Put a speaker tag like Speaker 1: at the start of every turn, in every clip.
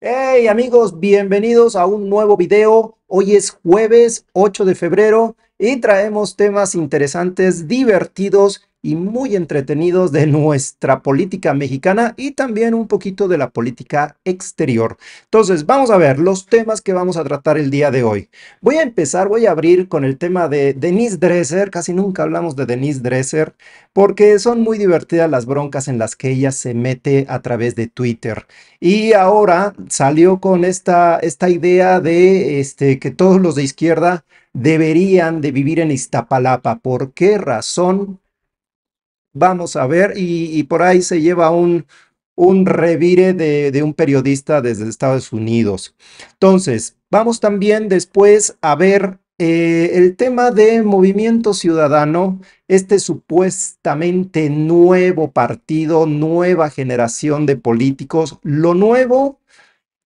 Speaker 1: Hey amigos, bienvenidos a un nuevo video. Hoy es jueves 8 de febrero y traemos temas interesantes, divertidos y muy entretenidos de nuestra política mexicana y también un poquito de la política exterior. Entonces, vamos a ver los temas que vamos a tratar el día de hoy. Voy a empezar, voy a abrir con el tema de Denise Dresser. Casi nunca hablamos de Denise Dresser porque son muy divertidas las broncas en las que ella se mete a través de Twitter. Y ahora salió con esta, esta idea de este, que todos los de izquierda deberían de vivir en Iztapalapa. ¿Por qué razón? Vamos a ver, y, por ahí se lleva un, un revire de, un periodista desde Estados Unidos. Entonces, vamos también después a ver eh, el tema de Movimiento Ciudadano, este supuestamente nuevo partido, nueva generación de políticos, lo nuevo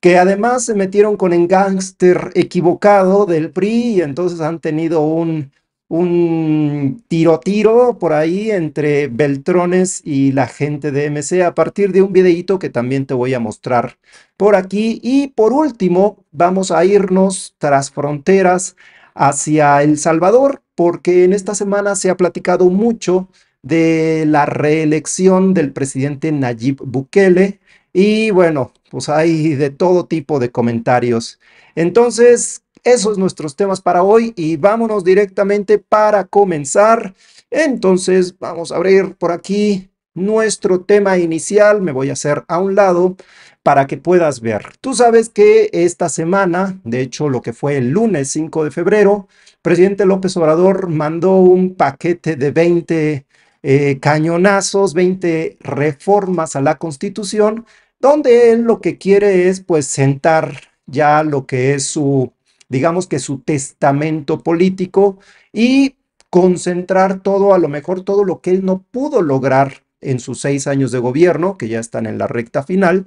Speaker 1: que además se metieron con el gángster equivocado del PRI y entonces han tenido un, un tiro-tiro por ahí entre Beltrones y la gente de MC a partir de un videito que también te voy a mostrar por aquí. Y por último, vamos a irnos tras fronteras hacia El Salvador, porque en esta semana se ha platicado mucho de la reelección del presidente Nayib Bukele. Y bueno, pues hay de todo tipo de comentarios. Entonces, esos nuestros temas para hoy y vámonos directamente para comenzar. Entonces vamos a abrir por aquí nuestro tema inicial. Me voy a hacer a un lado para que puedas ver. Tú sabes que esta semana, de hecho lo que fue el lunes 5 de febrero, presidente López Obrador mandó un paquete de 20 eh, cañonazos, 20 reformas a la Constitución, donde él lo que quiere es pues sentar ya lo que es su digamos que su testamento político y concentrar todo, a lo mejor todo lo que él no pudo lograr en sus seis años de gobierno, que ya están en la recta final,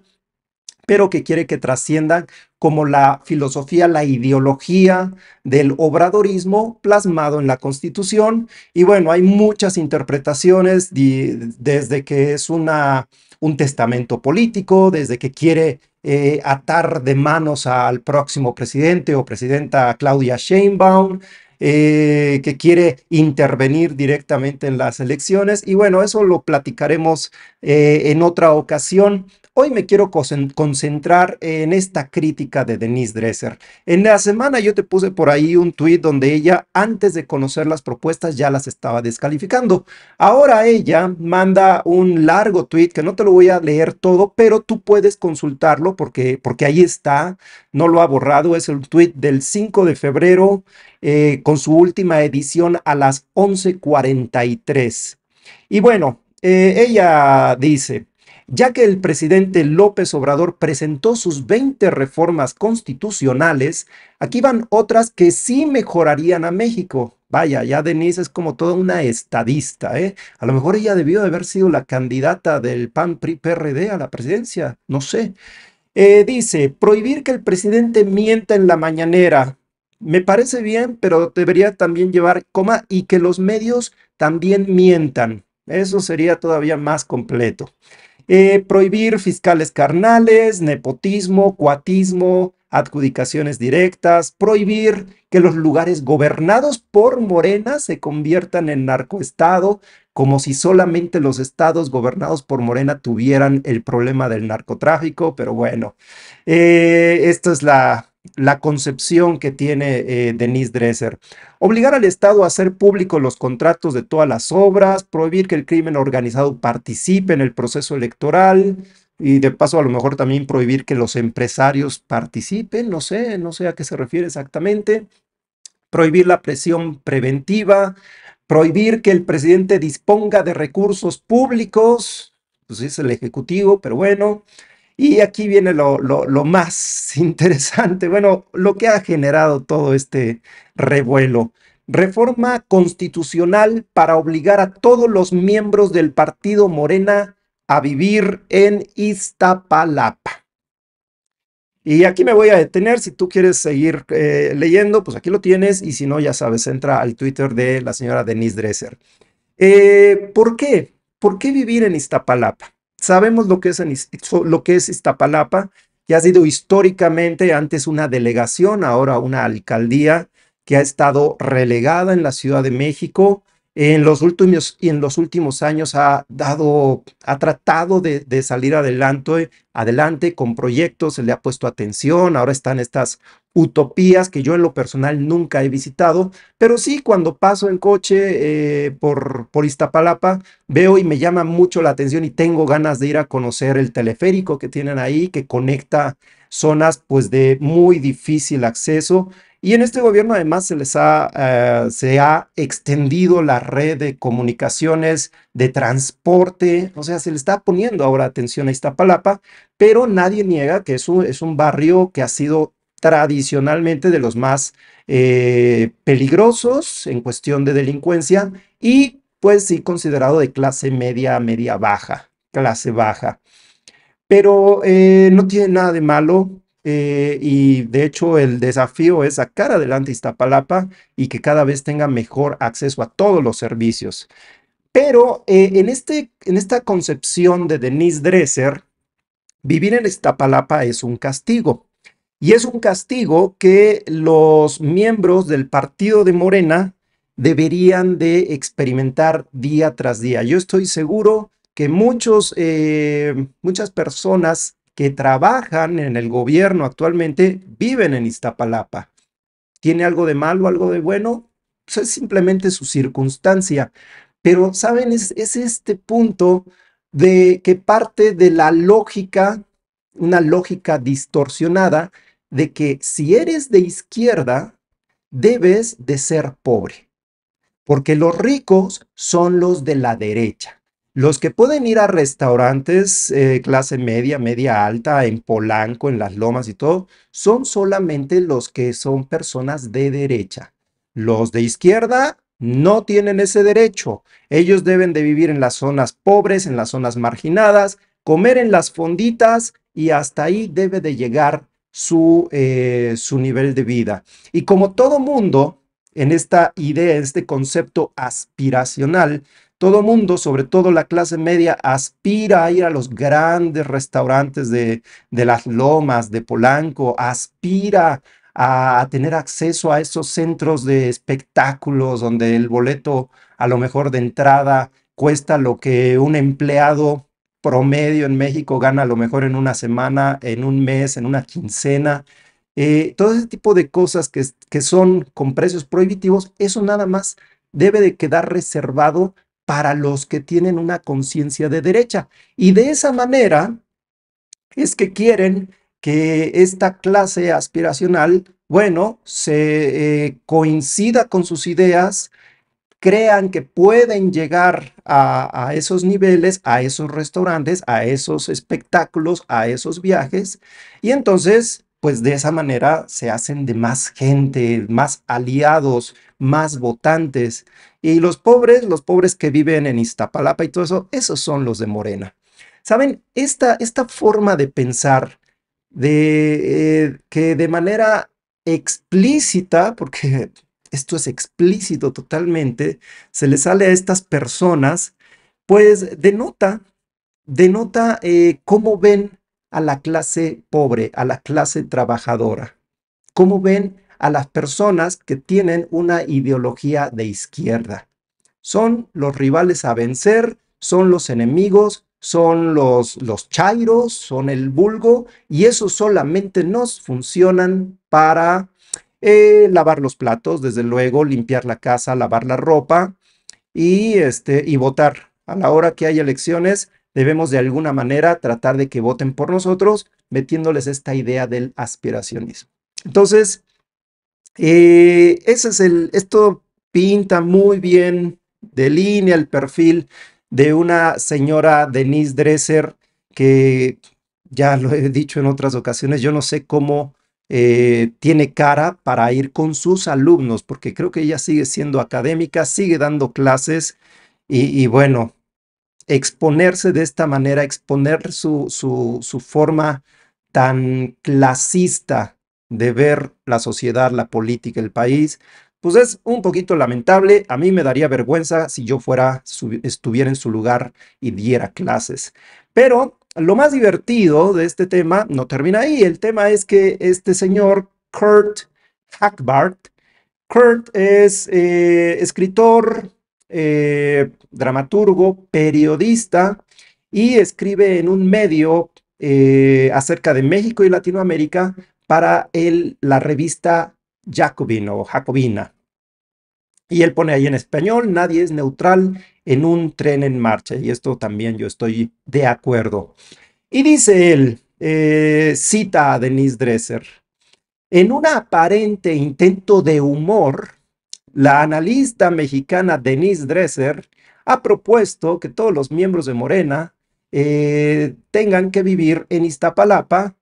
Speaker 1: pero que quiere que trasciendan como la filosofía, la ideología del obradorismo plasmado en la Constitución. Y bueno, hay muchas interpretaciones desde que es una, un testamento político, desde que quiere eh, atar de manos al próximo presidente o presidenta Claudia Sheinbaum, eh, que quiere intervenir directamente en las elecciones. Y bueno, eso lo platicaremos eh, en otra ocasión. Hoy me quiero concentrar en esta crítica de Denise Dresser. En la semana yo te puse por ahí un tuit donde ella, antes de conocer las propuestas, ya las estaba descalificando. Ahora ella manda un largo tuit que no te lo voy a leer todo, pero tú puedes consultarlo porque, porque ahí está, no lo ha borrado. Es el tuit del 5 de febrero eh, con su última edición a las 11.43. Y bueno, eh, ella dice ya que el presidente López Obrador presentó sus 20 reformas constitucionales, aquí van otras que sí mejorarían a México. Vaya, ya Denise es como toda una estadista, ¿eh? A lo mejor ella debió de haber sido la candidata del PAN-PRI-PRD a la presidencia, no sé. Eh, dice, prohibir que el presidente mienta en la mañanera. Me parece bien, pero debería también llevar coma y que los medios también mientan. Eso sería todavía más completo. Eh, prohibir fiscales carnales, nepotismo, cuatismo, adjudicaciones directas, prohibir que los lugares gobernados por Morena se conviertan en narcoestado, como si solamente los estados gobernados por Morena tuvieran el problema del narcotráfico, pero bueno, eh, esto es la la concepción que tiene eh, Denise Dresser. Obligar al Estado a hacer públicos los contratos de todas las obras, prohibir que el crimen organizado participe en el proceso electoral y de paso a lo mejor también prohibir que los empresarios participen, no sé, no sé a qué se refiere exactamente. Prohibir la presión preventiva, prohibir que el presidente disponga de recursos públicos, pues es el Ejecutivo, pero bueno, y aquí viene lo, más interesante, bueno, lo que ha generado todo este revuelo. Reforma constitucional para obligar a todos los miembros del partido Morena a vivir en Iztapalapa. Y aquí me voy a detener. Si tú quieres seguir eh, leyendo, pues aquí lo tienes. Y si no, ya sabes, entra al Twitter de la señora Denise Dresser. Eh, ¿Por qué? ¿Por qué vivir en Iztapalapa? Sabemos lo que es, lo que es Iztapalapa, que ha sido históricamente antes una delegación, ahora una alcaldía que ha estado relegada en la Ciudad de México en los últimos, en los últimos años ha, dado, ha tratado de, salir adelante, adelante con proyectos, se le ha puesto atención, ahora están estas utopías que yo en lo personal nunca he visitado, pero sí cuando paso en coche eh, por, por Iztapalapa veo y me llama mucho la atención y tengo ganas de ir a conocer el teleférico que tienen ahí, que conecta zonas pues de muy difícil acceso y en este gobierno además se les ha, eh, se ha extendido la red de comunicaciones, de transporte, o sea, se le está poniendo ahora atención a Iztapalapa, pero nadie niega que es un, es un barrio que ha sido tradicionalmente de los más eh, peligrosos en cuestión de delincuencia y pues sí considerado de clase media, media baja, clase baja. Pero eh, no tiene nada de malo eh, y de hecho, el desafío es sacar adelante Iztapalapa y que cada vez tenga mejor acceso a todos los servicios. Pero eh, en, este, en esta concepción de Denise Dresser, vivir en Iztapalapa es un castigo. Y es un castigo que los miembros del partido de Morena deberían de experimentar día tras día. Yo estoy seguro que muchos, eh, muchas personas que trabajan en el gobierno actualmente viven en Iztapalapa. ¿Tiene algo de malo, algo de bueno? Pues es simplemente su circunstancia. Pero, ¿saben? es este punto de que parte de la lógica, una lógica distorsionada, de que si eres de izquierda, debes de ser pobre, porque los ricos son los de la derecha. Los que pueden ir a restaurantes eh, clase media, media alta, en Polanco, en las lomas y todo, son solamente los que son personas de derecha. Los de izquierda no tienen ese derecho. Ellos deben de vivir en las zonas pobres, en las zonas marginadas, comer en las fonditas y hasta ahí debe de llegar su, eh, su nivel de vida. Y como todo mundo, en esta idea, este concepto aspiracional, todo mundo, sobre todo la clase media, aspira a ir a los grandes restaurantes de, las lomas, de Polanco, aspira a, tener acceso a esos centros de espectáculos donde el boleto a lo mejor de entrada cuesta lo que un empleado promedio en México gana a lo mejor en una semana, en un mes, en una quincena. Eh, todo ese tipo de cosas que, que son con precios prohibitivos, eso nada más debe de quedar reservado para los que tienen una conciencia de derecha. Y de esa manera es que quieren que esta clase aspiracional, bueno, se eh, coincida con sus ideas, crean que pueden llegar a, a, esos niveles, a esos restaurantes, a esos espectáculos, a esos viajes, y entonces, pues de esa manera se hacen de más gente, más aliados, más votantes, y los pobres, los pobres que viven en Iztapalapa y todo eso, esos son los de Morena. Saben, esta, esta forma de pensar, de eh, que de manera explícita, porque esto es explícito totalmente, se le sale a estas personas, pues denota, denota eh, cómo ven a la clase pobre, a la clase trabajadora, cómo ven a las personas que tienen una ideología de izquierda. Son los rivales a vencer, son los enemigos, son los, los chairos, son el vulgo, y eso solamente nos funcionan para eh, lavar los platos, desde luego, limpiar la casa, lavar la ropa y, este, y votar. A la hora que hay elecciones, debemos de alguna manera tratar de que voten por nosotros, metiéndoles esta idea del aspiracionismo. Entonces, eh, ese es el, esto pinta muy bien, de línea el perfil de una señora Denise Dresser que ya lo he dicho en otras ocasiones, yo no sé cómo eh, tiene cara para ir con sus alumnos, porque creo que ella sigue siendo académica, sigue dando clases y, y bueno, exponerse de esta manera, exponer su, su, su forma tan clasista de ver la sociedad, la política, el país, pues es un poquito lamentable. A mí me daría vergüenza si yo fuera, estuviera en su lugar y diera clases. Pero lo más divertido de este tema no termina ahí. El tema es que este señor Kurt Hackbart, Kurt es eh, escritor, eh, dramaturgo, periodista y escribe en un medio eh, acerca de México y Latinoamérica para él la revista Jacobin o Jacobina. Y él pone ahí en español, nadie es neutral en un tren en marcha. Y esto también yo estoy de acuerdo. Y dice él, eh, cita a Denise Dresser, en un aparente intento de humor, la analista mexicana Denise Dresser ha propuesto que todos los miembros de Morena eh, tengan que vivir en Iztapalapa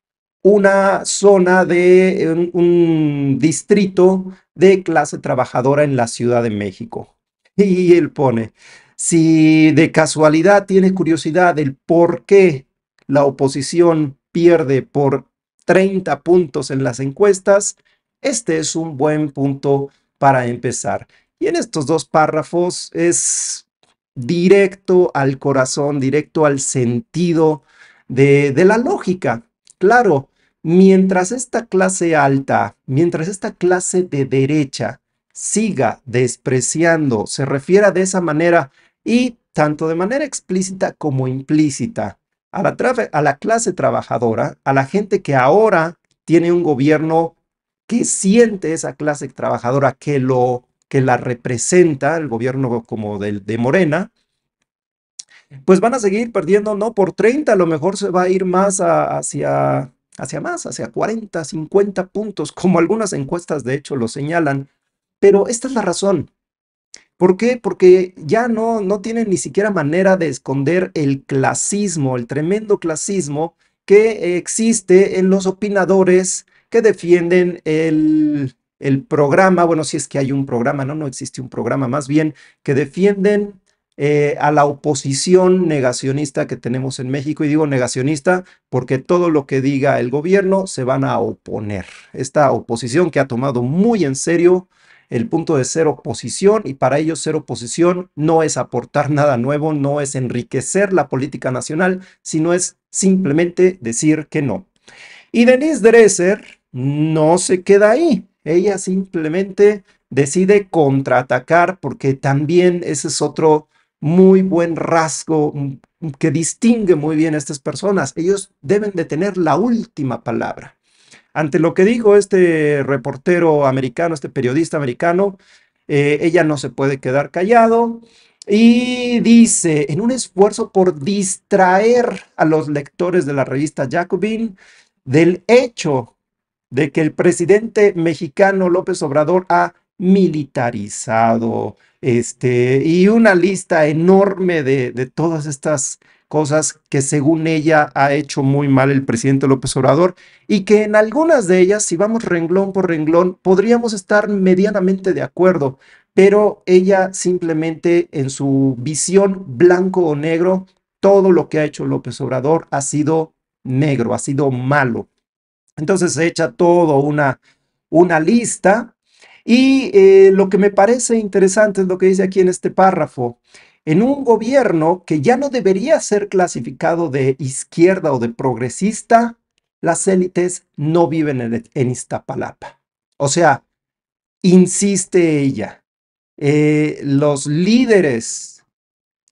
Speaker 1: una zona de un, distrito de clase trabajadora en la Ciudad de México. Y él pone, si de casualidad tienes curiosidad del por qué la oposición pierde por 30 puntos en las encuestas, este es un buen punto para empezar. Y en estos dos párrafos es directo al corazón, directo al sentido de, de la lógica. Claro, Mientras esta clase alta, mientras esta clase de derecha siga despreciando, se refiera de esa manera y tanto de manera explícita como implícita a la, clase trabajadora, a la gente que ahora tiene un gobierno que siente esa clase trabajadora que lo que la representa el gobierno como del de Morena, pues van a seguir perdiendo, no por 30, a lo mejor se va a ir más hacia hacia más, hacia 40, 50 puntos, como algunas encuestas de hecho lo señalan. Pero esta es la razón. ¿Por qué? Porque ya no, no tienen ni siquiera manera de esconder el clasismo, el tremendo clasismo que existe en los opinadores que defienden el, el programa, bueno, si es que hay un programa, no, no existe un programa, más bien que defienden eh, a la oposición negacionista que tenemos en México. Y digo negacionista porque todo lo que diga el gobierno se van a oponer. Esta oposición que ha tomado muy en serio el punto de ser oposición y para ellos ser oposición no es aportar nada nuevo, no es enriquecer la política nacional, sino es simplemente decir que no. Y Denise Dresser no se queda ahí. Ella simplemente decide contraatacar porque también ese es otro muy buen rasgo mm, que distingue muy bien a estas personas. Ellos deben de tener la última palabra. Ante lo que digo este reportero americano, este periodista americano, eh, ella no se puede quedar callado y dice, en un esfuerzo por distraer a los lectores de la revista Jacobin del hecho de que el presidente mexicano López Obrador ha militarizado, este, y una lista enorme de, de todas estas cosas que según ella ha hecho muy mal el presidente López Obrador y que en algunas de ellas, si vamos renglón por renglón, podríamos estar medianamente de acuerdo, pero ella simplemente en su visión blanco o negro, todo lo que ha hecho López Obrador ha sido negro, ha sido malo. Entonces se echa todo una, una lista y eh, lo que me parece interesante es lo que dice aquí en este párrafo. En un gobierno que ya no debería ser clasificado de izquierda o de progresista, las élites no viven en, en Iztapalapa. O sea, insiste ella, eh, los líderes,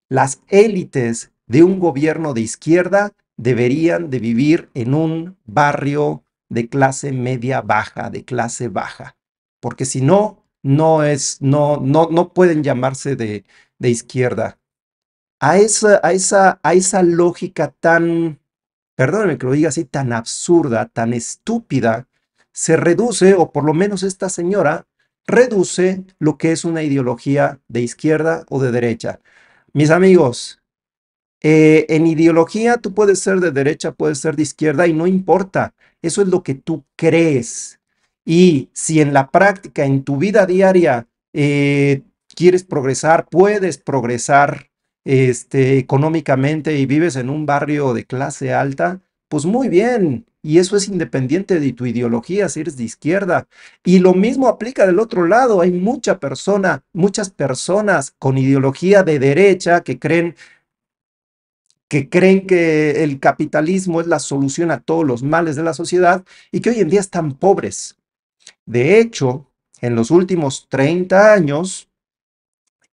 Speaker 1: las élites de un gobierno de izquierda deberían de vivir en un barrio de clase media baja, de clase baja porque si no, no, es, no, no, no pueden llamarse de, izquierda. A esa, a, esa, a esa lógica tan, perdónenme que lo diga así, tan absurda, tan estúpida, se reduce, o por lo menos esta señora reduce lo que es una ideología de izquierda o de derecha. Mis amigos, eh, en ideología tú puedes ser de derecha, puedes ser de izquierda y no importa. Eso es lo que tú crees. Y si en la práctica, en tu vida diaria, eh, quieres progresar, puedes progresar este, económicamente y vives en un barrio de clase alta, pues muy bien. Y eso es independiente de tu ideología, si eres de izquierda. Y lo mismo aplica del otro lado. Hay mucha persona, muchas personas con ideología de derecha que creen que creen que el capitalismo es la solución a todos los males de la sociedad y que hoy en día están pobres. De hecho, en los últimos 30 años,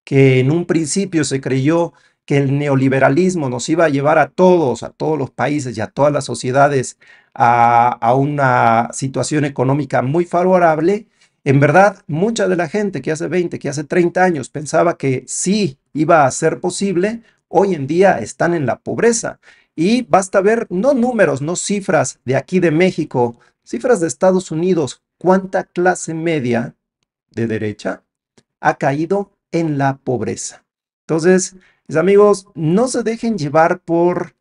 Speaker 1: que en un principio se creyó que el neoliberalismo nos iba a llevar a todos, a todos los países y a todas las sociedades a, una situación económica muy favorable, en verdad mucha de la gente que hace 20, que hace 30 años pensaba que sí iba a ser posible, hoy en día están en la pobreza. Y basta ver no números, no cifras de aquí de México, cifras de Estados Unidos, cuánta clase media de derecha ha caído en la pobreza. Entonces, mis amigos, no se dejen llevar por,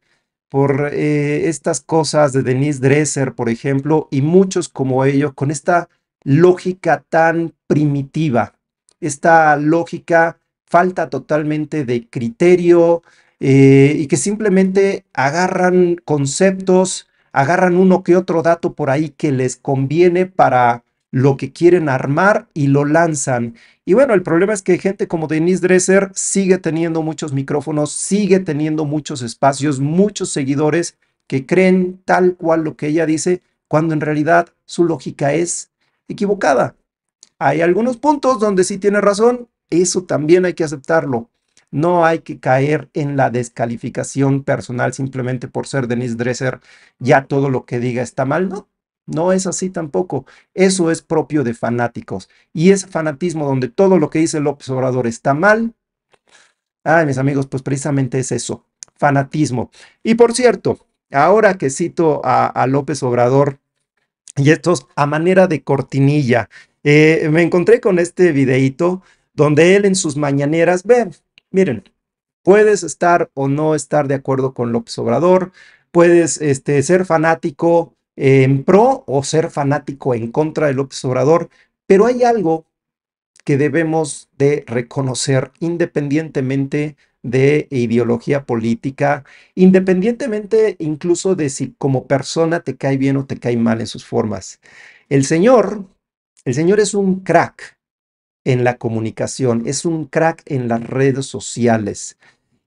Speaker 1: eh, estas cosas de Denise Dresser, por ejemplo, y muchos como ellos, con esta lógica tan primitiva, esta lógica falta totalmente de criterio eh, y que simplemente agarran conceptos agarran uno que otro dato por ahí que les conviene para lo que quieren armar y lo lanzan. Y bueno, el problema es que gente como Denise Dresser sigue teniendo muchos micrófonos, sigue teniendo muchos espacios, muchos seguidores que creen tal cual lo que ella dice, cuando en realidad su lógica es equivocada. Hay algunos puntos donde sí tiene razón, eso también hay que aceptarlo, no hay que caer en la descalificación personal simplemente por ser Denis Dresser, ya todo lo que diga está mal. No, no es así tampoco. Eso es propio de fanáticos. Y ese fanatismo donde todo lo que dice López Obrador está mal. Ay, mis amigos, pues precisamente es eso, fanatismo. Y por cierto, ahora que cito a, López Obrador, y estos a manera de cortinilla, eh, me encontré con este videíto donde él en sus mañaneras, ve, Miren, puedes estar o no estar de acuerdo con López Obrador, puedes este, ser fanático en pro o ser fanático en contra de López Obrador, pero hay algo que debemos de reconocer independientemente de ideología política, independientemente incluso de si como persona te cae bien o te cae mal en sus formas. El señor, el señor es un crack en la comunicación, es un crack en las redes sociales.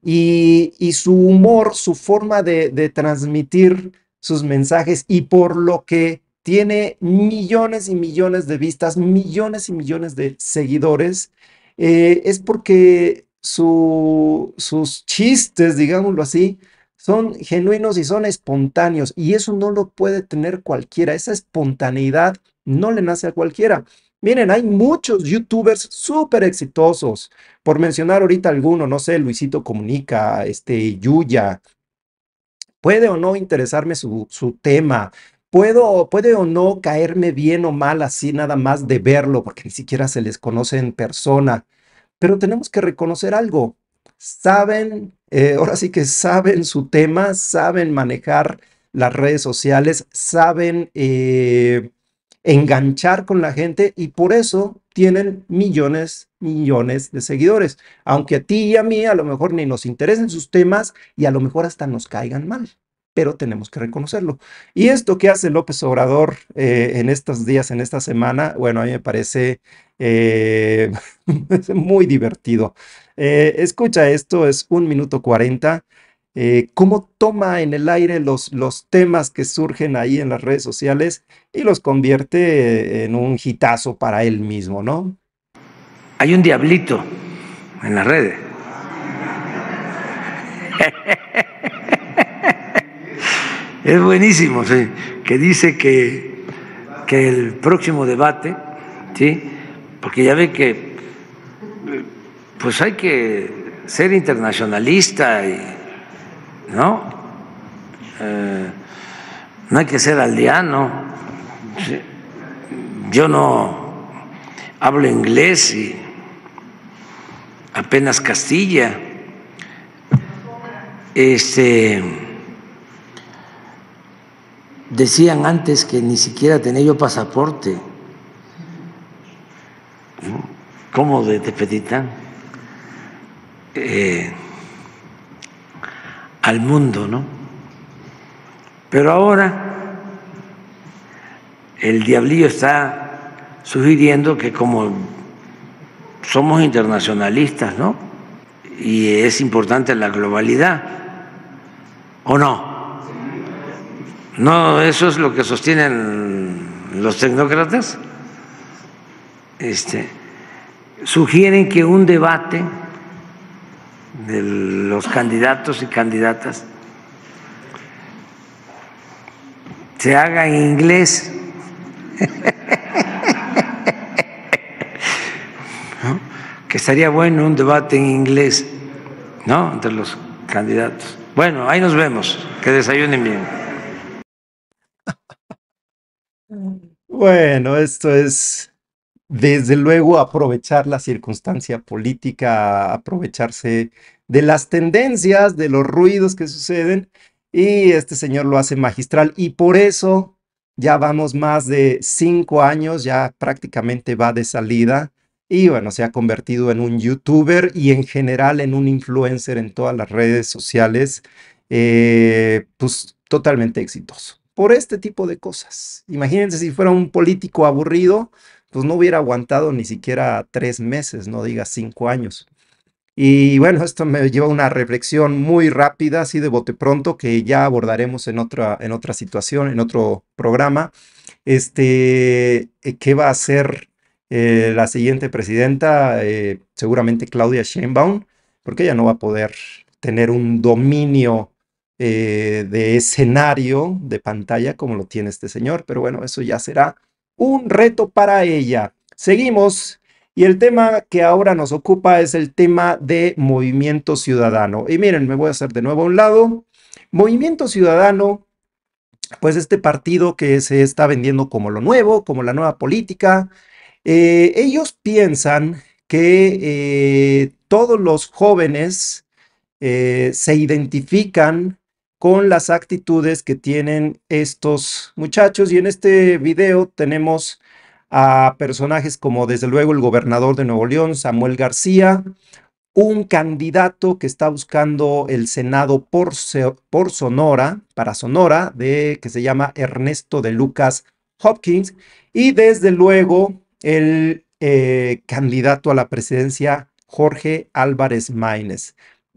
Speaker 1: Y, su humor, su forma de, transmitir sus mensajes y por lo que tiene millones y millones de vistas, millones y millones de seguidores, eh, es porque sus chistes, digámoslo así, son genuinos y son espontáneos. Y eso no lo puede tener cualquiera. Esa espontaneidad no le nace a cualquiera. Miren, hay muchos youtubers súper exitosos. Por mencionar ahorita alguno, no sé, Luisito Comunica, este, Yuya. Puede o no interesarme su, tema. Puedo, puede o no caerme bien o mal así nada más de verlo, porque ni siquiera se les conoce en persona. Pero tenemos que reconocer algo. Saben, eh, ahora sí que saben su tema, saben manejar las redes sociales, saben... Eh, enganchar con la gente y por eso tienen millones, millones de seguidores. Aunque a ti y a mí a lo mejor ni nos interesen sus temas y a lo mejor hasta nos caigan mal, pero tenemos que reconocerlo. Y esto que hace López Obrador eh, en estos días, en esta semana, bueno, a mí me parece eh, muy divertido. Eh, escucha esto, es un minuto cuarenta. Eh, cómo toma en el aire los, los temas que surgen ahí en las redes sociales y los convierte en un hitazo para él mismo, ¿no? Hay un diablito
Speaker 2: en las redes. es buenísimo, sí, que dice que, que el próximo debate, ¿sí? porque ya ve que pues hay que ser internacionalista y ¿no? Eh, no hay que ser aldeano. Yo no hablo inglés y apenas Castilla. Este decían antes que ni siquiera tenía yo pasaporte. ¿Cómo de Tepetitán? Eh, al mundo, ¿no? Pero ahora el diablillo está sugiriendo que como somos internacionalistas, ¿no? Y es importante la globalidad, ¿o no? No, eso es lo que sostienen los tecnócratas. Este, sugieren que un debate de los candidatos y candidatas se haga en inglés. Que estaría bueno un debate en inglés, ¿no? Entre los candidatos. Bueno, ahí nos vemos. Que desayunen bien.
Speaker 1: Bueno, esto es desde luego aprovechar la circunstancia política, aprovecharse de las tendencias, de los ruidos que suceden, y este señor lo hace magistral, y por eso ya vamos más de cinco años, ya prácticamente va de salida, y bueno, se ha convertido en un youtuber y en general en un influencer en todas las redes sociales, eh, pues totalmente exitoso por este tipo de cosas. Imagínense si fuera un político aburrido, pues no hubiera aguantado ni siquiera tres meses, no digas cinco años. Y bueno, esto me lleva a una reflexión muy rápida, así de bote pronto, que ya abordaremos en otra, en otra situación, en otro programa. Este, eh, ¿Qué va a hacer eh, la siguiente presidenta? Eh, seguramente Claudia Sheinbaum, porque ella no va a poder tener un dominio de escenario, de pantalla, como lo tiene este señor, pero bueno, eso ya será un reto para ella. Seguimos y el tema que ahora nos ocupa es el tema de movimiento ciudadano. Y miren, me voy a hacer de nuevo a un lado. Movimiento ciudadano, pues este partido que se está vendiendo como lo nuevo, como la nueva política, eh, ellos piensan que eh, todos los jóvenes eh, se identifican con las actitudes que tienen estos muchachos. Y en este video tenemos a personajes como desde luego el gobernador de Nuevo León, Samuel García, un candidato que está buscando el Senado por, por Sonora, para Sonora, de, que se llama Ernesto de Lucas Hopkins, y desde luego el eh, candidato a la presidencia Jorge Álvarez Maínez.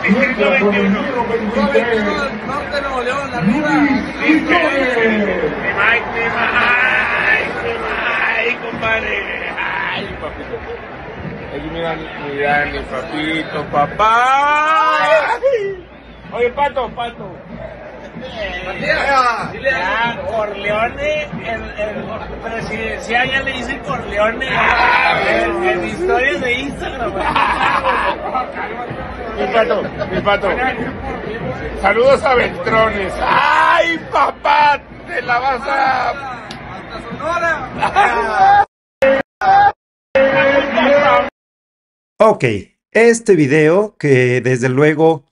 Speaker 2: mi Mike, compadre! ¡Ay, papito! mi papito, papá. Oye, Pato, Pato. Corleone, el, el presidencial ya le dice Corleone en, en historias de Instagram. Mi pato, mi pato. Saludos a Beltrones. ¡Ay, papá! ¡Te la vas a. ¡Hasta
Speaker 1: Sonora! Ok, este video que desde luego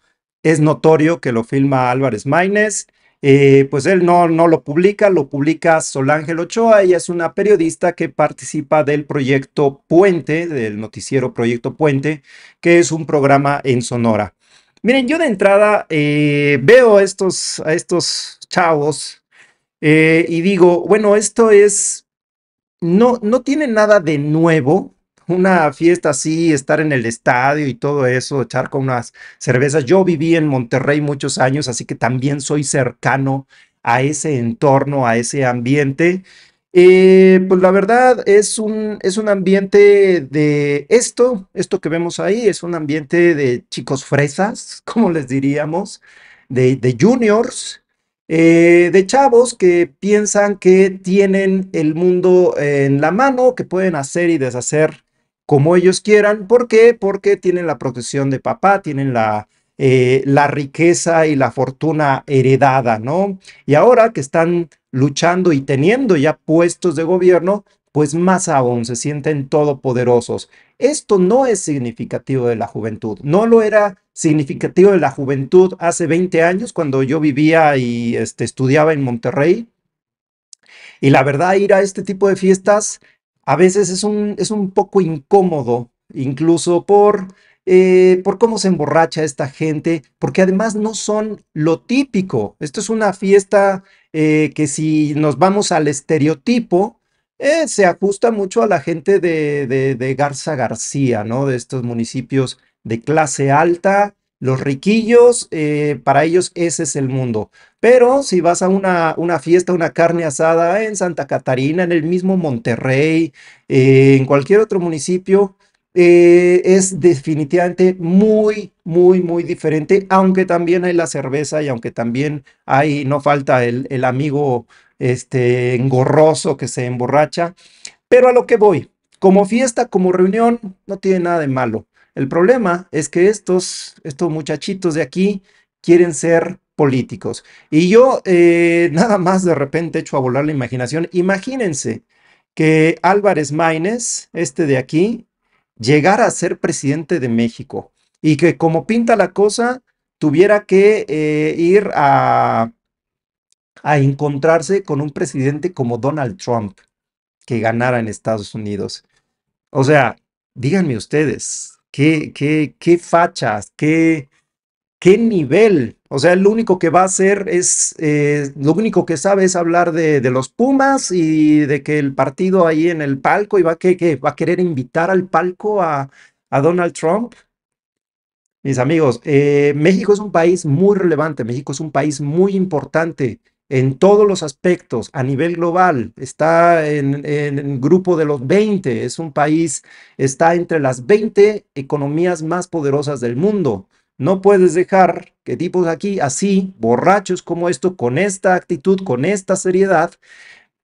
Speaker 1: es notorio que lo filma Álvarez Maínez eh, pues él no, no lo publica, lo publica Solángel Ochoa, ella es una periodista que participa del proyecto Puente, del noticiero Proyecto Puente, que es un programa en Sonora. Miren, yo de entrada eh, veo a estos, estos chavos eh, y digo, bueno, esto es, no, no tiene nada de nuevo, una fiesta así, estar en el estadio y todo eso, echar con unas cervezas. Yo viví en Monterrey muchos años, así que también soy cercano a ese entorno, a ese ambiente. Eh, pues la verdad es un, es un ambiente de esto, esto que vemos ahí, es un ambiente de chicos fresas, como les diríamos, de, de juniors, eh, de chavos que piensan que tienen el mundo en la mano, que pueden hacer y deshacer como ellos quieran. ¿Por qué? Porque tienen la protección de papá, tienen la, eh, la riqueza y la fortuna heredada, ¿no? Y ahora que están luchando y teniendo ya puestos de gobierno, pues más aún se sienten todopoderosos. Esto no es significativo de la juventud, no lo era significativo de la juventud hace 20 años cuando yo vivía y este, estudiaba en Monterrey. Y la verdad, ir a este tipo de fiestas a veces es un, es un poco incómodo, incluso por, eh, por cómo se emborracha esta gente, porque además no son lo típico. Esto es una fiesta eh, que si nos vamos al estereotipo, eh, se ajusta mucho a la gente de, de, de Garza García, ¿no? De estos municipios de clase alta, los riquillos, eh, para ellos ese es el mundo. Pero si vas a una, una, fiesta, una carne asada en Santa Catarina, en el mismo Monterrey, eh, en cualquier otro municipio, eh, es definitivamente muy, muy, muy diferente, aunque también hay la cerveza y aunque también hay, no falta el, el amigo este, engorroso que se emborracha. Pero a lo que voy, como fiesta, como reunión, no tiene nada de malo. El problema es que estos, estos muchachitos de aquí quieren ser políticos. Y yo eh, nada más de repente echo a volar la imaginación. Imagínense que Álvarez Maínez, este de aquí, llegara a ser presidente de México y que como pinta la cosa, tuviera que eh, ir a, a encontrarse con un presidente como Donald Trump que ganara en Estados Unidos. O sea, díganme ustedes, qué, qué, qué fachas, qué, qué nivel. O sea, lo único que va a hacer es, eh, lo único que sabe es hablar de, los Pumas y de que el partido ahí en el palco y va, que, va a querer invitar al palco a, Donald Trump. Mis amigos, eh, México es un país muy relevante, México es un país muy importante en todos los aspectos a nivel global, está en, el grupo de los 20, es un país, está entre las 20 economías más poderosas del mundo. No puedes dejar que tipos aquí así, borrachos como esto, con esta actitud, con esta seriedad,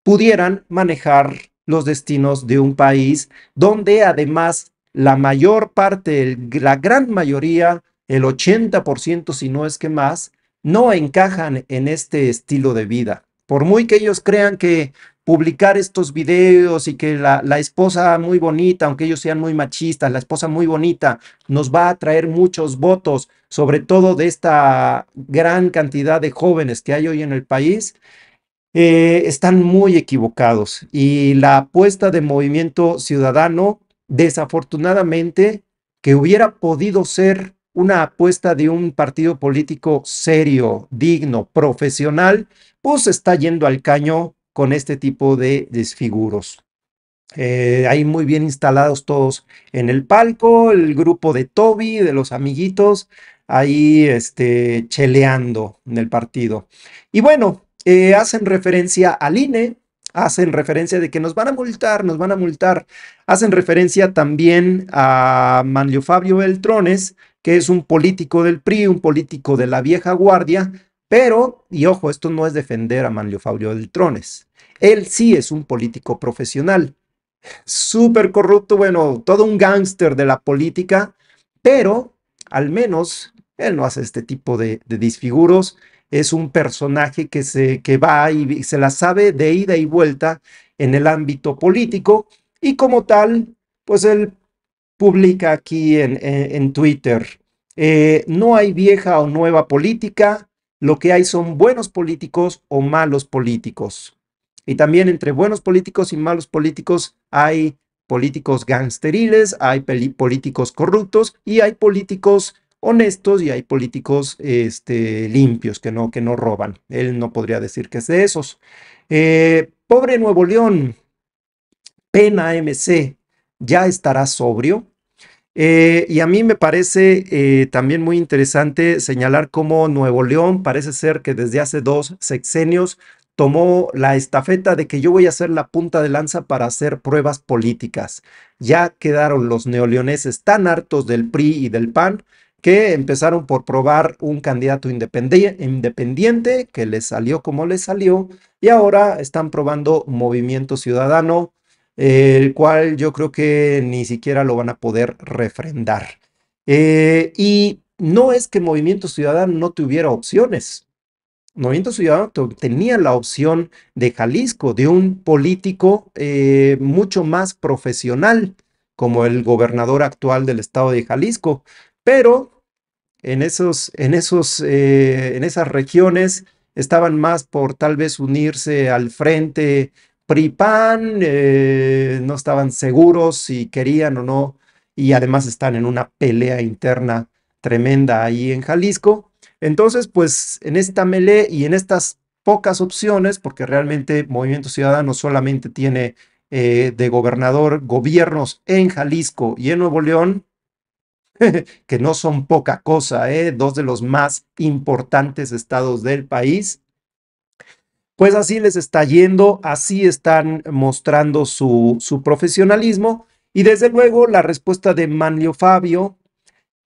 Speaker 1: pudieran manejar los destinos de un país donde además la mayor parte, la gran mayoría, el 80%, si no es que más, no encajan en este estilo de vida. Por muy que ellos crean que publicar estos videos y que la, esposa muy bonita, aunque ellos sean muy machistas, la esposa muy bonita nos va a traer muchos votos, sobre todo de esta gran cantidad de jóvenes que hay hoy en el país, eh, están muy equivocados. Y la apuesta de Movimiento Ciudadano, desafortunadamente, que hubiera podido ser una apuesta de un partido político serio, digno, profesional, pues está yendo al caño con este tipo de desfiguros. Eh, ahí muy bien instalados todos en el palco, el grupo de Toby, de los amiguitos, ahí este, cheleando en el partido. Y bueno, eh, hacen referencia al INE, hacen referencia de que nos van a multar, nos van a multar. Hacen referencia también a Manlio Fabio Beltrones, que es un político del PRI, un político de la vieja guardia, pero, y ojo, esto no es defender a Manlio Fabio Trones, Él sí es un político profesional, súper corrupto, bueno, todo un gángster de la política, pero al menos él no hace este tipo de, disfiguros. Es un personaje que, se, que va y se la sabe de ida y vuelta en el ámbito político y como tal, pues él publica aquí en, Twitter. Eh, no hay vieja o nueva política, lo que hay son buenos políticos o malos políticos. Y también entre buenos políticos y malos políticos hay políticos gangsteriles, hay políticos corruptos y hay políticos honestos y hay políticos este, limpios que no, que no roban. Él no podría decir que es de esos. Eh, pobre Nuevo León, pena MC, ya estará sobrio. Eh, y a mí me parece eh, también muy interesante señalar cómo Nuevo León parece ser que desde hace dos sexenios tomó la estafeta de que yo voy a ser la punta de lanza para hacer pruebas políticas. Ya quedaron los neoleoneses tan hartos del PRI y del PAN que empezaron por probar un candidato independiente, independiente que les salió como les salió y ahora están probando Movimiento Ciudadano, el cual yo creo que ni siquiera lo van a poder refrendar. Eh, y no es que Movimiento Ciudadano no tuviera opciones. Movimiento Ciudadano tenía la opción de Jalisco, de un político eh, mucho más profesional, como el gobernador actual del estado de Jalisco, pero en, esos, en, esos, eh, en esas regiones estaban más por tal vez unirse al frente PRIPAN, eh, no estaban seguros si querían o no, y además están en una pelea interna tremenda ahí en Jalisco. Entonces, pues en esta melee y en estas pocas opciones, porque realmente Movimiento Ciudadano solamente tiene eh, de gobernador gobiernos en Jalisco y en Nuevo León, que no son poca cosa, eh, dos de los más importantes estados del país. Pues así les está yendo, así están mostrando su, profesionalismo. Y desde luego la respuesta de Manlio Fabio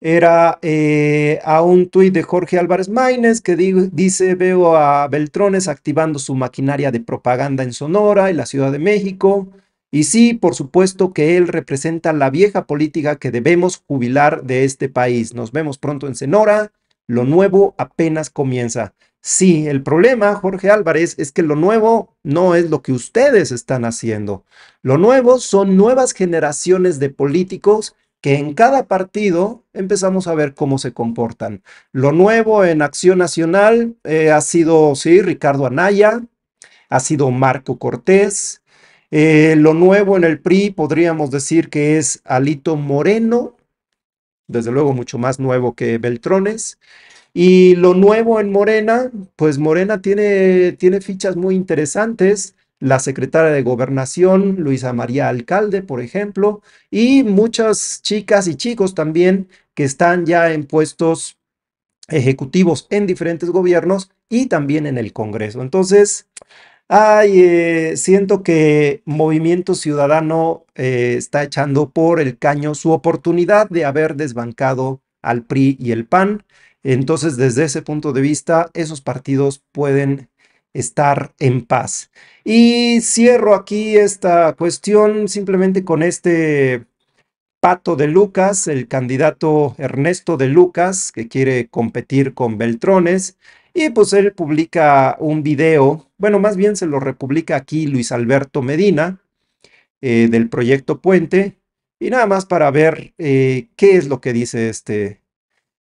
Speaker 1: era eh, a un tuit de Jorge Álvarez Maínez que dice, veo a Beltrones activando su maquinaria de propaganda en Sonora y la Ciudad de México. Y sí, por supuesto que él representa la vieja política que debemos jubilar de este país. Nos vemos pronto en Sonora. Lo nuevo apenas comienza. Sí, el problema, Jorge Álvarez, es que lo nuevo no es lo que ustedes están haciendo. Lo nuevo son nuevas generaciones de políticos que en cada partido empezamos a ver cómo se comportan. Lo nuevo en Acción Nacional eh, ha sido, sí, Ricardo Anaya, ha sido Marco Cortés. Eh, lo nuevo en el PRI podríamos decir que es Alito Moreno, desde luego mucho más nuevo que Beltrones. Y lo nuevo en Morena, pues Morena tiene, tiene fichas muy interesantes la secretaria de gobernación, Luisa María Alcalde, por ejemplo, y muchas chicas y chicos también que están ya en puestos ejecutivos en diferentes gobiernos y también en el Congreso. Entonces, eh, siento que Movimiento Ciudadano eh, está echando por el caño su oportunidad de haber desbancado al PRI y el PAN entonces, desde ese punto de vista, esos partidos pueden estar en paz. Y cierro aquí esta cuestión simplemente con este Pato de Lucas, el candidato Ernesto de Lucas, que quiere competir con Beltrones. Y pues él publica un video, bueno, más bien se lo republica aquí Luis Alberto Medina, eh, del proyecto Puente. Y nada más para ver eh, qué es lo que dice este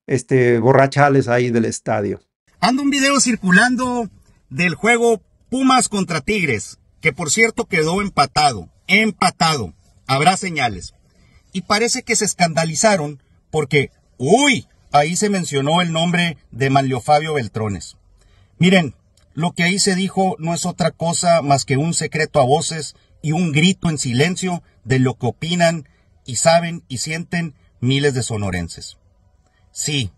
Speaker 1: este, borrachales ahí del estadio. Anda un video circulando del juego Pumas contra Tigres, que por cierto quedó empatado, empatado, habrá señales. Y parece que se escandalizaron porque, uy, ahí se mencionó el nombre de Manlio Fabio Beltrones. Miren, lo que ahí se dijo no es otra cosa más que un secreto a voces y un grito en silencio de lo que opinan y saben y sienten miles de sonorenses. Sí,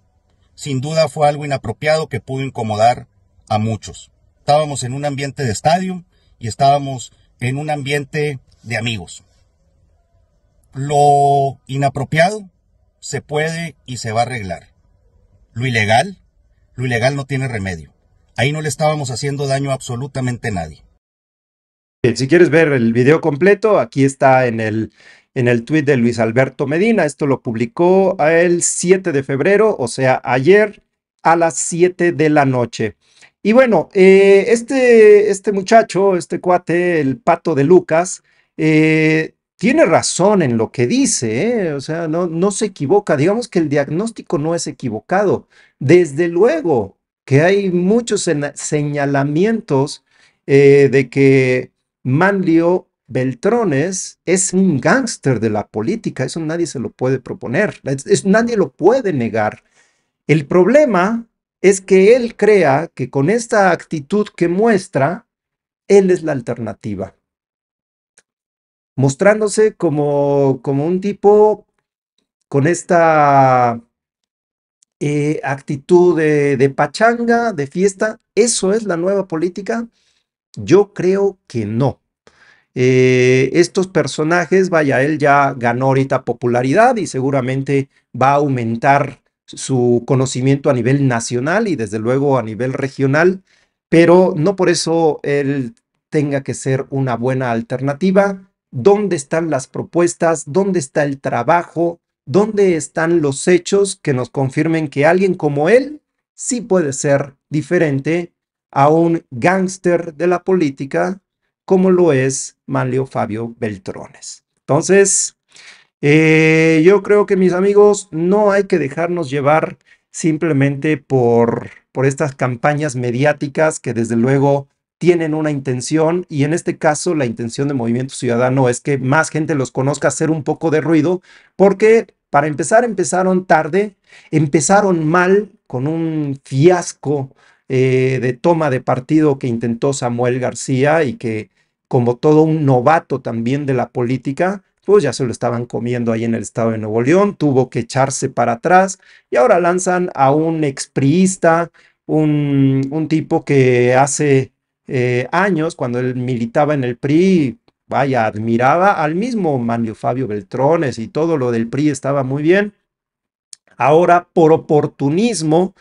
Speaker 1: sin duda fue algo inapropiado que pudo incomodar a muchos. Estábamos en un ambiente de estadio y estábamos en un ambiente de amigos. Lo inapropiado se puede y se va a arreglar. Lo ilegal, lo ilegal no tiene remedio. Ahí no le estábamos haciendo daño a absolutamente nadie. si quieres ver el video completo, aquí está en el, en el tweet de Luis Alberto Medina. Esto lo publicó el 7 de febrero, o sea, ayer a las 7 de la noche. Y bueno, eh, este, este muchacho, este cuate, el pato de Lucas, eh, tiene razón en lo que dice, ¿eh? o sea, no, no se equivoca. Digamos que el diagnóstico no es equivocado. Desde luego que hay muchos señalamientos de que Manlio Beltrones es un gángster de la política, eso nadie se lo puede proponer, nadie lo puede negar. El problema es que él crea que con esta actitud que muestra, él es la alternativa, mostrándose como, un tipo con esta eh, actitud de pachanga, de fiesta, ¿eso es la nueva política? Yo creo que no. Eh, estos personajes, vaya, él ya ganó ahorita popularidad y seguramente va a aumentar su conocimiento a nivel nacional y desde luego a nivel regional, pero no por eso él tenga que ser una buena alternativa. ¿Dónde están las propuestas? ¿Dónde está el trabajo? ¿Dónde están los hechos que nos confirmen que alguien como él sí puede ser diferente a un gángster de la política como lo es Manlio Fabio Beltrones. Entonces, eh, yo creo que mis amigos, no hay que dejarnos llevar simplemente por, por estas campañas mediáticas que desde luego tienen una intención y en este caso la intención de Movimiento Ciudadano es que más gente los conozca, hacer un poco de ruido, porque para empezar empezaron tarde, empezaron mal con un fiasco eh, de toma de partido que intentó Samuel García y que como todo un novato también de la política, pues ya se lo estaban comiendo ahí en el estado de Nuevo León, tuvo que echarse para atrás y ahora lanzan a un expriista, un, un tipo que hace eh, años, cuando él militaba en el PRI, vaya, admiraba al mismo Manlio Fabio Beltrones y todo lo del PRI estaba muy bien. Ahora, por oportunismo,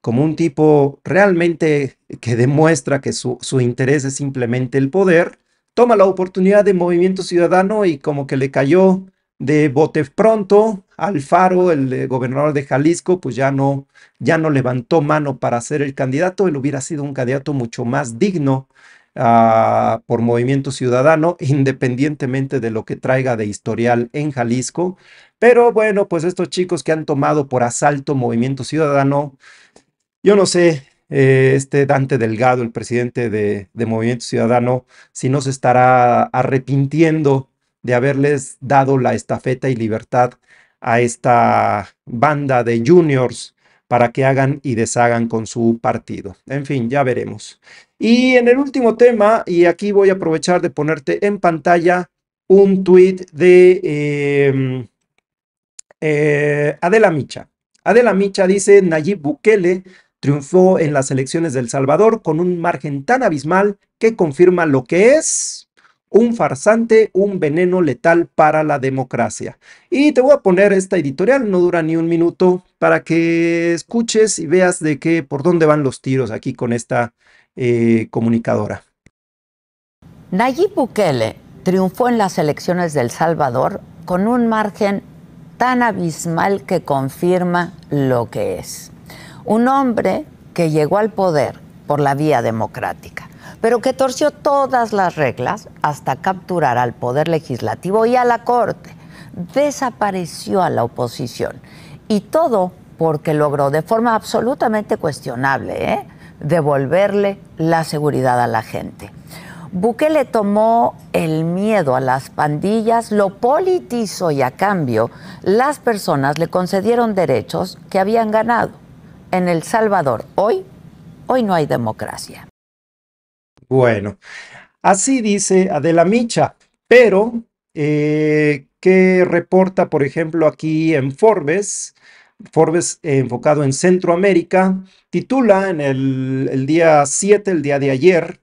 Speaker 1: como un tipo realmente que demuestra que su, interés es simplemente el poder, toma la oportunidad de Movimiento Ciudadano y como que le cayó de bote pronto, Alfaro, el gobernador de Jalisco, pues ya no, ya no levantó mano para ser el candidato, él hubiera sido un candidato mucho más digno ah, por Movimiento Ciudadano, independientemente de lo que traiga de historial en Jalisco. Pero bueno, pues estos chicos que han tomado por asalto Movimiento Ciudadano yo no sé, eh, este Dante Delgado, el presidente de, Movimiento Ciudadano, si no se estará arrepintiendo de haberles dado la estafeta y libertad a esta banda de juniors para que hagan y deshagan con su partido. En fin, ya veremos. Y en el último tema, y aquí voy a aprovechar de ponerte en pantalla un tuit de em, eh, Adela Micha. Adela Micha dice, Nayib Bukele Triunfó en las elecciones del Salvador con un margen tan abismal que confirma lo que es un farsante, un veneno letal para la democracia. Y te voy a poner esta editorial, no dura ni un minuto, para que escuches y veas de qué, por dónde van los tiros aquí con esta eh, comunicadora.
Speaker 2: Nayib Bukele triunfó en las elecciones del Salvador con un margen tan abismal que confirma lo que es un hombre que llegó al poder por la vía democrática, pero que torció todas las reglas hasta capturar al Poder Legislativo y a la Corte. Desapareció a la oposición. Y todo porque logró de forma absolutamente cuestionable ¿eh? devolverle la seguridad a la gente. Bukele tomó el miedo a las pandillas, lo politizó y a cambio las personas le concedieron derechos que habían ganado en El Salvador. Hoy, hoy no hay democracia.
Speaker 1: Bueno, así dice Adela Micha, pero eh, que reporta, por ejemplo, aquí en Forbes, Forbes eh, enfocado en Centroamérica, titula en el, día 7, el día de ayer,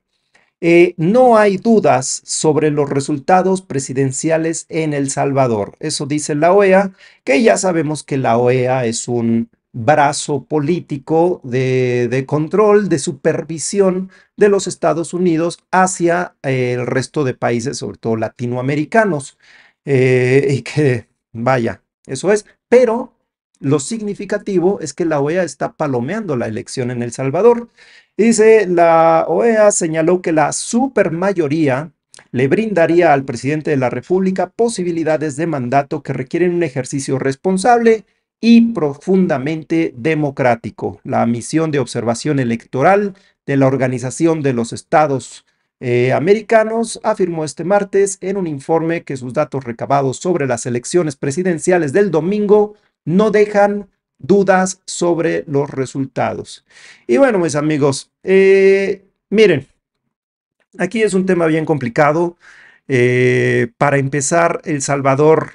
Speaker 1: eh, no hay dudas sobre los resultados presidenciales en El Salvador. Eso dice la OEA, que ya sabemos que la OEA es un brazo político de, control, de supervisión de los Estados Unidos hacia eh, el resto de países, sobre todo latinoamericanos. Eh, y que, vaya, eso es. Pero lo significativo es que la OEA está palomeando la elección en El Salvador. Dice, la OEA señaló que la supermayoría le brindaría al presidente de la República posibilidades de mandato que requieren un ejercicio responsable y profundamente democrático, la misión de observación electoral de la Organización de los Estados eh, Americanos, afirmó este martes en un informe que sus datos recabados sobre las elecciones presidenciales del domingo no dejan dudas sobre los resultados. Y bueno, mis amigos, eh, miren, aquí es un tema bien complicado. Eh, para empezar, El Salvador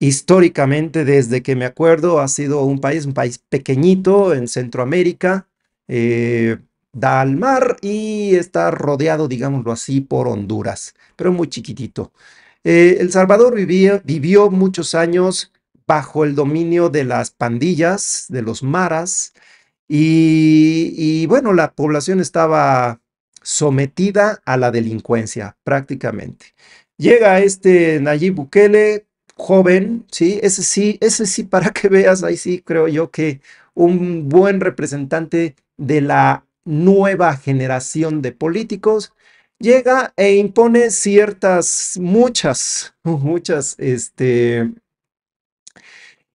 Speaker 1: históricamente, desde que me acuerdo, ha sido un país, un país pequeñito en Centroamérica, eh, da al mar y está rodeado, digámoslo así, por Honduras, pero muy chiquitito. Eh, el Salvador vivía, vivió muchos años bajo el dominio de las pandillas, de los maras, y, y bueno, la población estaba sometida a la delincuencia prácticamente. Llega este Nayib Bukele, joven, ¿sí? Ese sí, ese sí, para que veas, ahí sí creo yo que un buen representante de la nueva generación de políticos llega e impone ciertas, muchas, muchas, este,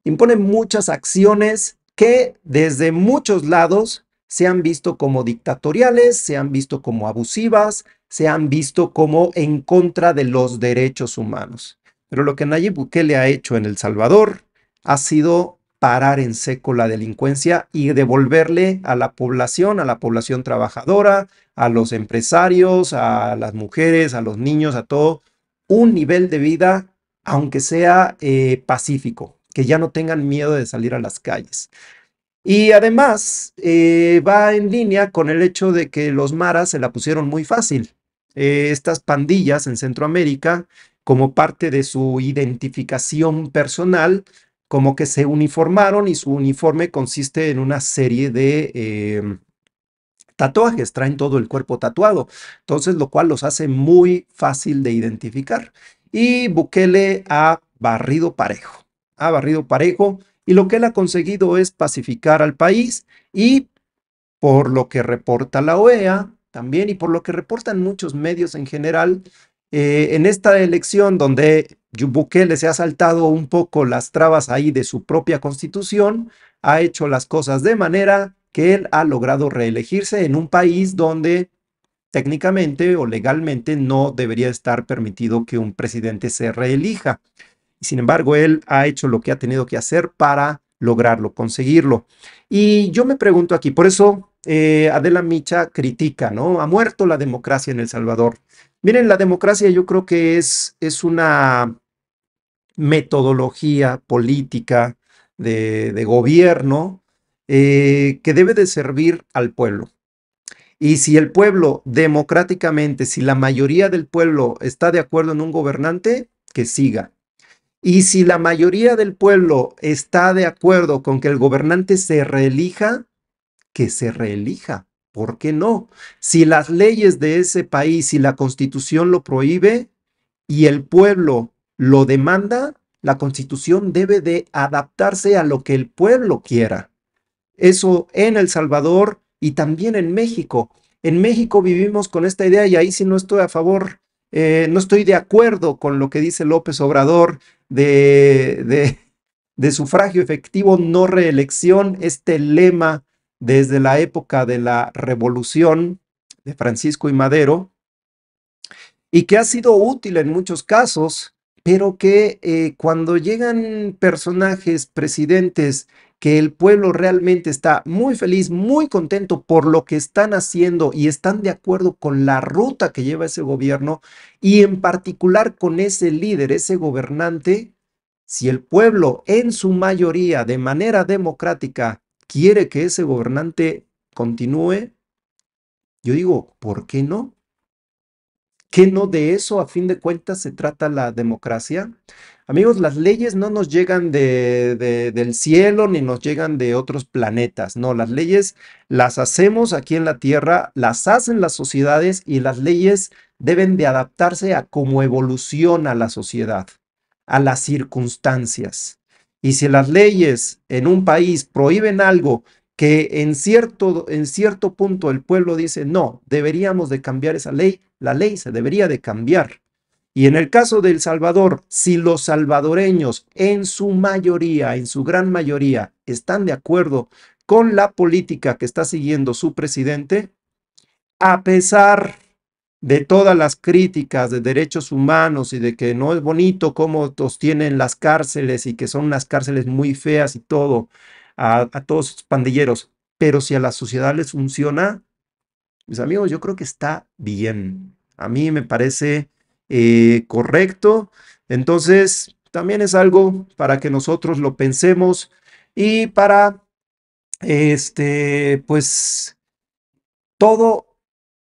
Speaker 1: impone muchas acciones que desde muchos lados se han visto como dictatoriales, se han visto como abusivas, se han visto como en contra de los derechos humanos. Pero lo que Nayib Bukele ha hecho en El Salvador ha sido parar en seco la delincuencia y devolverle a la población, a la población trabajadora, a los empresarios, a las mujeres, a los niños, a todo, un nivel de vida, aunque sea eh, pacífico, que ya no tengan miedo de salir a las calles. Y además eh, va en línea con el hecho de que los maras se la pusieron muy fácil. Eh, estas pandillas en Centroamérica como parte de su identificación personal, como que se uniformaron y su uniforme consiste en una serie de em, tatuajes, traen todo el cuerpo tatuado, entonces lo cual los hace muy fácil de identificar. Y Bukele ha barrido parejo, ha barrido parejo y lo que él ha conseguido es pacificar al país y por lo que reporta la OEA también y por lo que reportan muchos medios en general, eh, en esta elección donde Bukele se ha saltado un poco las trabas ahí de su propia constitución, ha hecho las cosas de manera que él ha logrado reelegirse en un país donde técnicamente o legalmente no debería estar permitido que un presidente se reelija. Sin embargo, él ha hecho lo que ha tenido que hacer para lograrlo, conseguirlo. Y yo me pregunto aquí, por eso eh, Adela Micha critica, ¿no? Ha muerto la democracia en El Salvador. Miren, la democracia yo creo que es, es una metodología política de, gobierno eh, que debe de servir al pueblo. Y si el pueblo democráticamente, si la mayoría del pueblo está de acuerdo en un gobernante, que siga. Y si la mayoría del pueblo está de acuerdo con que el gobernante se reelija, que se reelija. ¿Por qué no? Si las leyes de ese país y la constitución lo prohíbe y el pueblo lo demanda, la constitución debe de adaptarse a lo que el pueblo quiera. Eso en El Salvador y también en México. En México vivimos con esta idea y ahí sí no estoy a favor, eh, no estoy de acuerdo con lo que dice López Obrador de, de sufragio efectivo, no reelección, este lema desde la época de la Revolución de Francisco y Madero, y que ha sido útil en muchos casos, pero que eh, cuando llegan personajes, presidentes, que el pueblo realmente está muy feliz, muy contento por lo que están haciendo y están de acuerdo con la ruta que lleva ese gobierno y en particular con ese líder, ese gobernante, si el pueblo en su mayoría de manera democrática quiere que ese gobernante continúe, yo digo, ¿por qué no? ¿Qué no de eso a fin de cuentas se trata la democracia? Amigos, las leyes no nos llegan del cielo ni nos llegan de otros planetas. No, las leyes las hacemos aquí en la Tierra, las hacen las sociedades y las leyes deben de adaptarse a cómo evoluciona la sociedad, a las circunstancias. Y si las leyes en un país prohíben algo que en cierto, en cierto punto el pueblo dice, no, deberíamos de cambiar esa ley, la ley se debería de cambiar. Y en el caso de El Salvador, si los salvadoreños en su mayoría, en su gran mayoría, están de acuerdo con la política que está siguiendo su presidente, a pesar de todas las críticas de derechos humanos y de que no es bonito cómo tienen las cárceles y que son unas cárceles muy feas y todo, a, todos los pandilleros. Pero si a la sociedad les funciona, mis amigos, yo creo que está bien. A mí me parece eh, correcto. Entonces, también es algo para que nosotros lo pensemos y para, este, pues, todo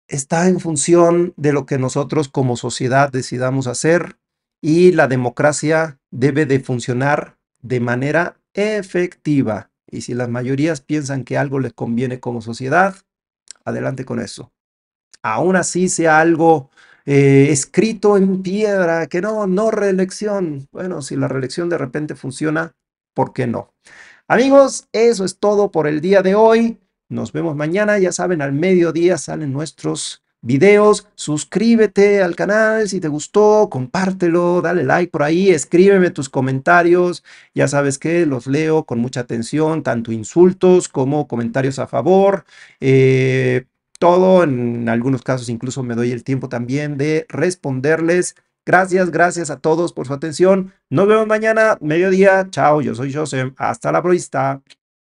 Speaker 1: está en función de lo que nosotros como sociedad decidamos hacer y la democracia debe de funcionar de manera efectiva. Y si las mayorías piensan que algo les conviene como sociedad, adelante con eso. Aún así sea algo eh, escrito en piedra, que no, no reelección. Bueno, si la reelección de repente funciona, ¿por qué no? Amigos, eso es todo por el día de hoy. Nos vemos mañana, ya saben, al mediodía salen nuestros videos, suscríbete al canal si te gustó, compártelo, dale like por ahí, escríbeme tus comentarios, ya sabes que los leo con mucha atención, tanto insultos como comentarios a favor, eh, todo, en algunos casos incluso me doy el tiempo también de responderles. Gracias, gracias a todos por su atención. Nos vemos mañana, mediodía. Chao, yo soy Joseph. Hasta la próxima.